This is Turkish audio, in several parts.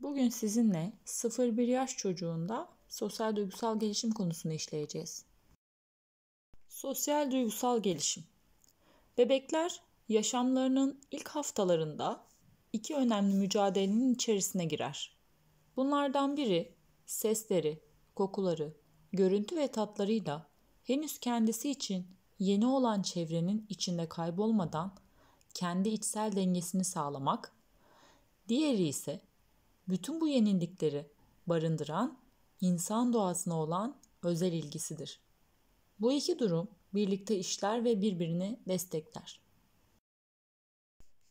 Bugün sizinle 0-1 yaş çocuğunda sosyal duygusal gelişim konusunu işleyeceğiz. Sosyal duygusal gelişim. Bebekler yaşamlarının ilk haftalarında iki önemli mücadelenin içerisine girer. Bunlardan biri sesleri, kokuları, görüntü ve tatlarıyla henüz kendisi için yeni olan çevrenin içinde kaybolmadan kendi içsel dengesini sağlamak, diğeri ise bütün bu yenilikleri barındıran insan doğasına olan özel ilgisidir. Bu iki durum birlikte işler ve birbirini destekler.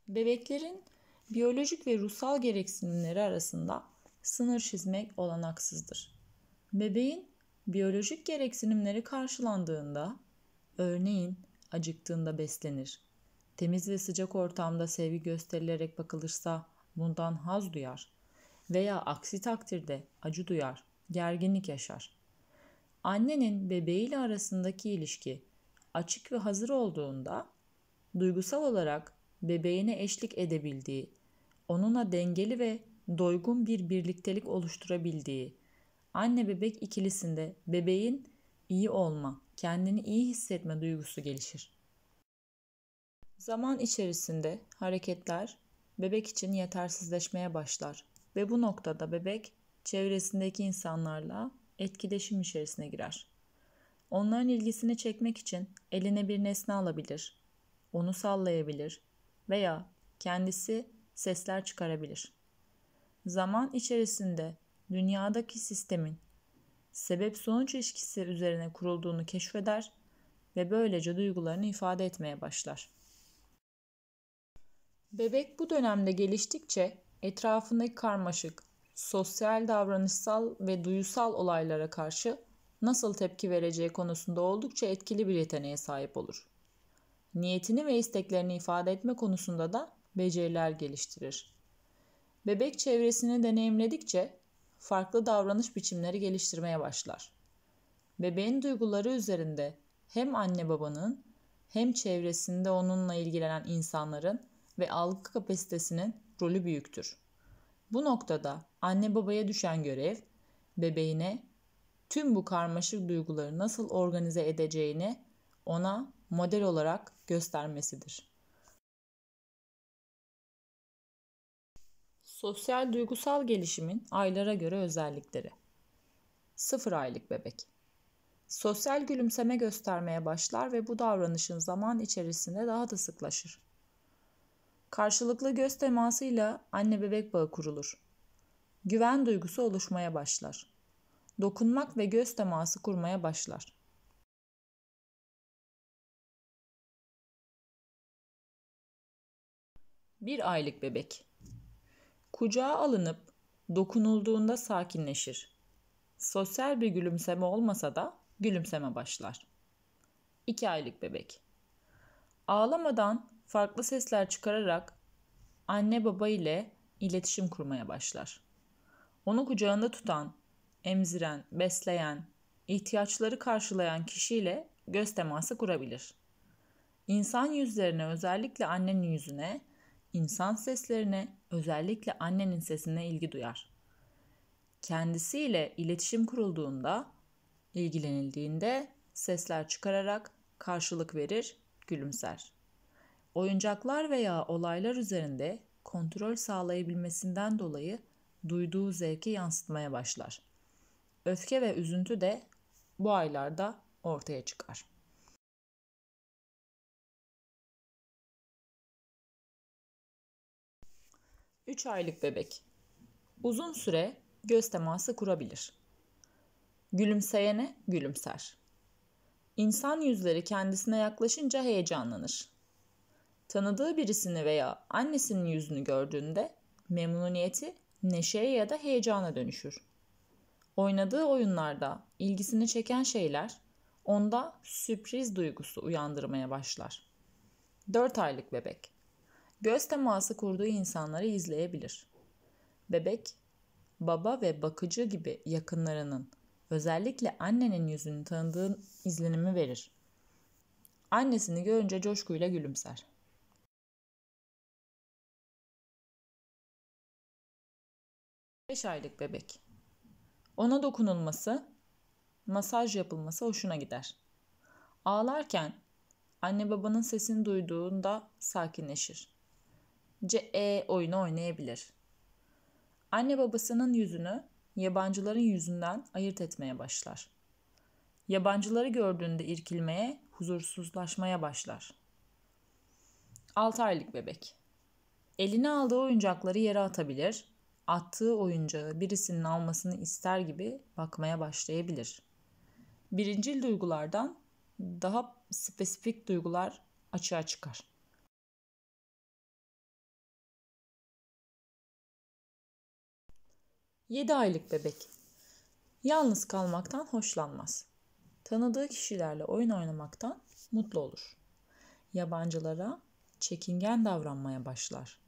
Bebeklerin biyolojik ve ruhsal gereksinimleri arasında sınır çizmek olanaksızdır. Bebeğin biyolojik gereksinimleri karşılandığında, örneğin acıktığında beslenir, temiz ve sıcak ortamda sevgi gösterilerek bakılırsa bundan haz duyar, veya aksi takdirde acı duyar, gerginlik yaşar. Annenin bebeğiyle arasındaki ilişki açık ve hazır olduğunda duygusal olarak bebeğine eşlik edebildiği, onunla dengeli ve doygun bir birliktelik oluşturabildiği, anne bebek ikilisinde bebeğin iyi olma, kendini iyi hissetme duygusu gelişir. Zaman içerisinde hareketler bebek için yetersizleşmeye başlar ve bu noktada bebek çevresindeki insanlarla etkileşim içerisine girer. Onların ilgisini çekmek için eline bir nesne alabilir, onu sallayabilir veya kendisi sesler çıkarabilir. Zaman içerisinde dünyadaki sistemin sebep sonuç ilişkisi üzerine kurulduğunu keşfeder ve böylece duygularını ifade etmeye başlar. Bebek bu dönemde geliştikçe etrafındaki karmaşık, sosyal davranışsal ve duyusal olaylara karşı nasıl tepki vereceği konusunda oldukça etkili bir yeteneğe sahip olur. Niyetini ve isteklerini ifade etme konusunda da beceriler geliştirir. Bebek çevresini deneyimledikçe farklı davranış biçimleri geliştirmeye başlar. Bebeğin duyguları üzerinde hem anne babanın hem çevresinde onunla ilgilenen insanların ve algı kapasitesinin rolü büyüktür. Bu noktada anne babaya düşen görev bebeğine tüm bu karmaşık duyguları nasıl organize edeceğini ona model olarak göstermesidir. Sosyal duygusal gelişimin aylara göre özellikleri. 0 aylık bebek. Sosyal gülümseme göstermeye başlar ve bu davranışın zaman içerisinde daha da sıklaşır. Karşılıklı göz temasıyla anne bebek bağı kurulur. Güven duygusu oluşmaya başlar. Dokunmak ve göz teması kurmaya başlar. Bir aylık bebek. Kucağa alınıp dokunulduğunda sakinleşir. Sosyal bir gülümseme olmasa da gülümseme başlar. İki aylık bebek. Ağlamadan farklı sesler çıkararak anne baba ile iletişim kurmaya başlar. Onu kucağında tutan, emziren, besleyen, ihtiyaçları karşılayan kişiyle göz teması kurabilir. İnsan yüzlerine özellikle annenin yüzüne, insan seslerine özellikle annenin sesine ilgi duyar. Kendisiyle iletişim kurulduğunda, ilgilenildiğinde sesler çıkararak karşılık verir, gülümser.'' oyuncaklar veya olaylar üzerinde kontrol sağlayabilmesinden dolayı duyduğu zevki yansıtmaya başlar. Öfke ve üzüntü de bu aylarda ortaya çıkar. Üç aylık bebek uzun süre göz teması kurabilir. Gülümseyene gülümser. İnsan yüzleri kendisine yaklaşınca heyecanlanır. Tanıdığı birisini veya annesinin yüzünü gördüğünde memnuniyeti neşeye ya da heyecana dönüşür. Oynadığı oyunlarda ilgisini çeken şeyler onda sürpriz duygusu uyandırmaya başlar. 4 aylık bebek. Göz teması kurduğu insanları izleyebilir. Bebek, baba ve bakıcı gibi yakınlarının, özellikle annenin yüzünü tanıdığı izlenimi verir. Annesini görünce coşkuyla gülümser. 5 aylık bebek. Ona dokunulması, masaj yapılması hoşuna gider. Ağlarken anne babanın sesini duyduğunda sakinleşir. CE e oyunu oynayabilir. Anne babasının yüzünü yabancıların yüzünden ayırt etmeye başlar. Yabancıları gördüğünde irkilmeye, huzursuzlaşmaya başlar. 6 aylık bebek. Elini aldığı oyuncakları yere atabilir, attığı oyuncağı birisinin almasını ister gibi bakmaya başlayabilir. Birincil duygulardan daha spesifik duygular açığa çıkar. Yedi aylık bebek yalnız kalmaktan hoşlanmaz. Tanıdığı kişilerle oyun oynamaktan mutlu olur. Yabancılara çekingen davranmaya başlar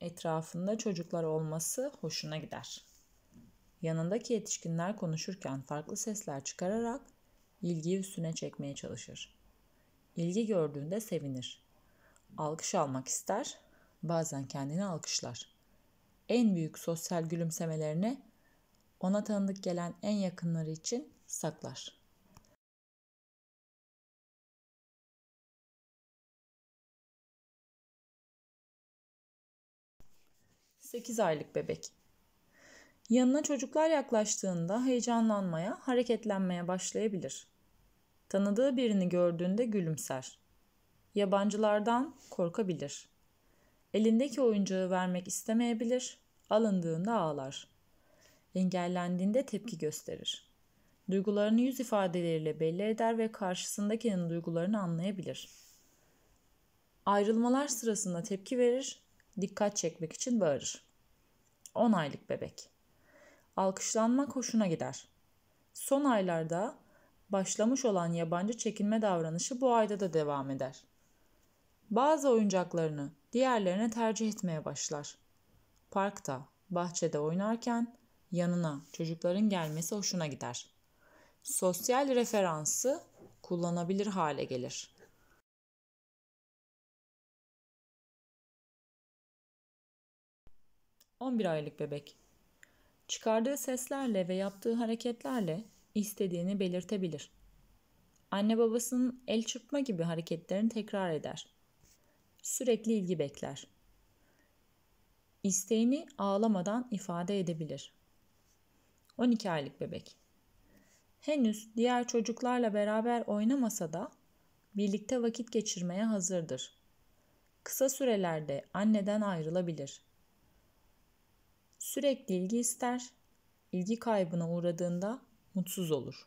etrafında çocuklar olması hoşuna gider. Yanındaki yetişkinler konuşurken farklı sesler çıkararak ilgiyi üstüne çekmeye çalışır. İlgi gördüğünde sevinir. Alkış almak ister, bazen kendini alkışlar. En büyük sosyal gülümsemelerini ona tanıdık gelen en yakınları için saklar.'' 8 aylık bebek. Yanına çocuklar yaklaştığında heyecanlanmaya, hareketlenmeye başlayabilir. Tanıdığı birini gördüğünde gülümser. Yabancılardan korkabilir. Elindeki oyuncağı vermek istemeyebilir, alındığında ağlar. Engellendiğinde tepki gösterir. Duygularını yüz ifadeleriyle belli eder ve karşısındakinin duygularını anlayabilir. Ayrılmalar sırasında tepki verir, dikkat çekmek için bağırır. 10 aylık bebek. Alkışlanmak hoşuna gider. Son aylarda başlamış olan yabancı çekinme davranışı bu ayda da devam eder. Bazı oyuncaklarını diğerlerine tercih etmeye başlar. Parkta, bahçede oynarken yanına çocukların gelmesi hoşuna gider. Sosyal referansı kullanabilir hale gelir. 11 aylık bebek. Çıkardığı seslerle ve yaptığı hareketlerle istediğini belirtebilir. Anne babasının el çırpma gibi hareketlerini tekrar eder. Sürekli ilgi bekler. İsteğini ağlamadan ifade edebilir. 12 aylık bebek. Henüz diğer çocuklarla beraber oynamasa da birlikte vakit geçirmeye hazırdır. Kısa sürelerde anneden ayrılabilir. Sürekli ilgi ister, ilgi kaybına uğradığında mutsuz olur.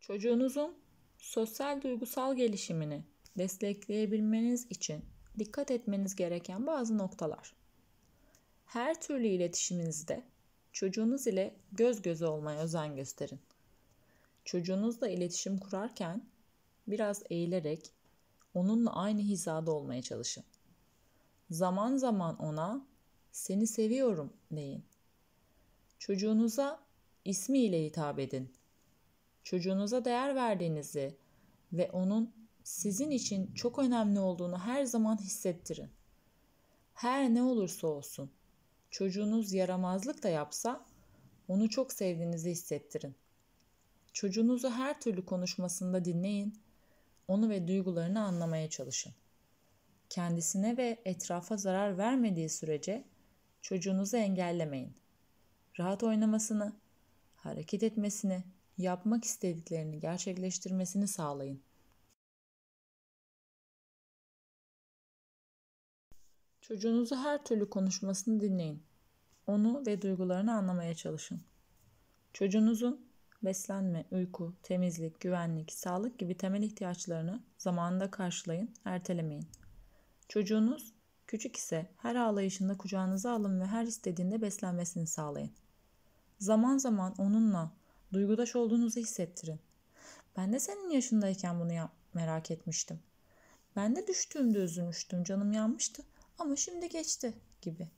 Çocuğunuzun sosyal duygusal gelişimini destekleyebilmeniz için dikkat etmeniz gereken bazı noktalar. Her türlü iletişiminizde çocuğunuz ile göz göze olmaya özen gösterin. Çocuğunuzla iletişim kurarken biraz eğilerek onunla aynı hizada olmaya çalışın. Zaman zaman ona seni seviyorum deyin. Çocuğunuza ismiyle hitap edin. Çocuğunuza değer verdiğinizi ve onun sizin için çok önemli olduğunu her zaman hissettirin. Her ne olursa olsun, çocuğunuz yaramazlık da yapsa onu çok sevdiğinizi hissettirin. Çocuğunuzu her türlü konuşmasında dinleyin onu ve duygularını anlamaya çalışın. Kendisine ve etrafa zarar vermediği sürece çocuğunuzu engellemeyin. Rahat oynamasını, hareket etmesini, yapmak istediklerini gerçekleştirmesini sağlayın. Çocuğunuzu her türlü konuşmasını dinleyin. Onu ve duygularını anlamaya çalışın. Çocuğunuzun beslenme, uyku, temizlik, güvenlik, sağlık gibi temel ihtiyaçlarını zamanında karşılayın, ertelemeyin. Çocuğunuz küçük ise her ağlayışında kucağınıza alın ve her istediğinde beslenmesini sağlayın. Zaman zaman onunla duygudaş olduğunuzu hissettirin. Ben de senin yaşındayken bunu yap merak etmiştim. Ben de düştüğümde üzülmüştüm, canım yanmıştı ama şimdi geçti gibi.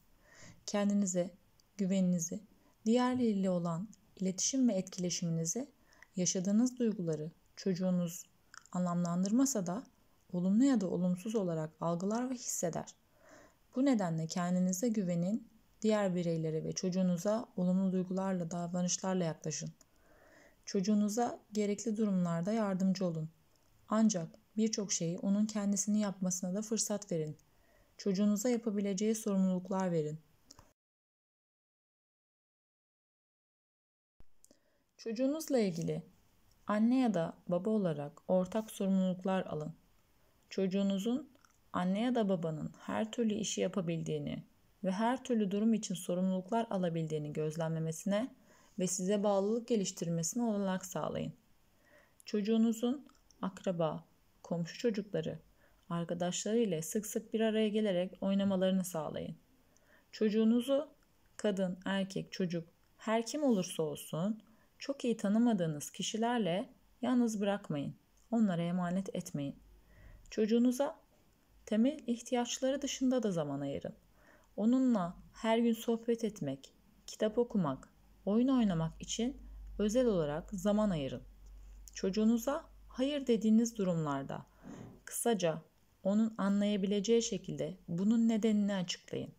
Kendinize, güveninizi, diğerleriyle olan iletişim ve etkileşiminizi yaşadığınız duyguları çocuğunuz anlamlandırmasa da olumlu ya da olumsuz olarak algılar ve hisseder. Bu nedenle kendinize güvenin, diğer bireylere ve çocuğunuza olumlu duygularla, davranışlarla yaklaşın. Çocuğunuza gerekli durumlarda yardımcı olun. Ancak birçok şeyi onun kendisini yapmasına da fırsat verin. Çocuğunuza yapabileceği sorumluluklar verin. Çocuğunuzla ilgili anne ya da baba olarak ortak sorumluluklar alın. Çocuğunuzun anne ya da babanın her türlü işi yapabildiğini ve her türlü durum için sorumluluklar alabildiğini gözlemlemesine ve size bağlılık geliştirmesine olanak sağlayın. Çocuğunuzun akraba, komşu çocukları, arkadaşları ile sık sık bir araya gelerek oynamalarını sağlayın. Çocuğunuzu kadın, erkek, çocuk her kim olursa olsun çok iyi tanımadığınız kişilerle yalnız bırakmayın. Onlara emanet etmeyin. Çocuğunuza temel ihtiyaçları dışında da zaman ayırın. Onunla her gün sohbet etmek, kitap okumak, oyun oynamak için özel olarak zaman ayırın. Çocuğunuza hayır dediğiniz durumlarda kısaca onun anlayabileceği şekilde bunun nedenini açıklayın.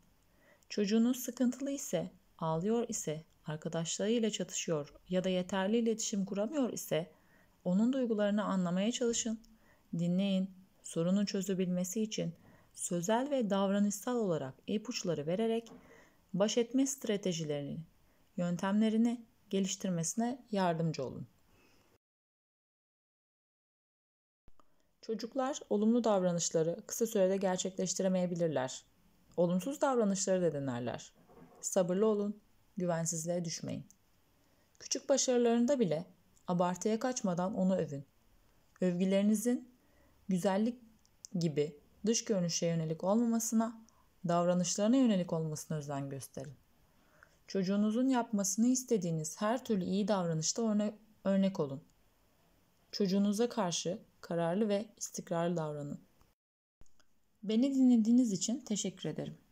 Çocuğunuz sıkıntılı ise, ağlıyor ise arkadaşlarıyla çatışıyor ya da yeterli iletişim kuramıyor ise onun duygularını anlamaya çalışın, dinleyin, sorunun çözülebilmesi için sözel ve davranışsal olarak ipuçları vererek baş etme stratejilerini, yöntemlerini geliştirmesine yardımcı olun. Çocuklar olumlu davranışları kısa sürede gerçekleştiremeyebilirler. Olumsuz davranışları da denerler. Sabırlı olun güvensizliğe düşmeyin. Küçük başarılarında bile abartıya kaçmadan onu övün. Övgülerinizin güzellik gibi dış görünüşe yönelik olmamasına, davranışlarına yönelik olmasına özen gösterin. Çocuğunuzun yapmasını istediğiniz her türlü iyi davranışta örnek olun. Çocuğunuza karşı kararlı ve istikrarlı davranın. Beni dinlediğiniz için teşekkür ederim.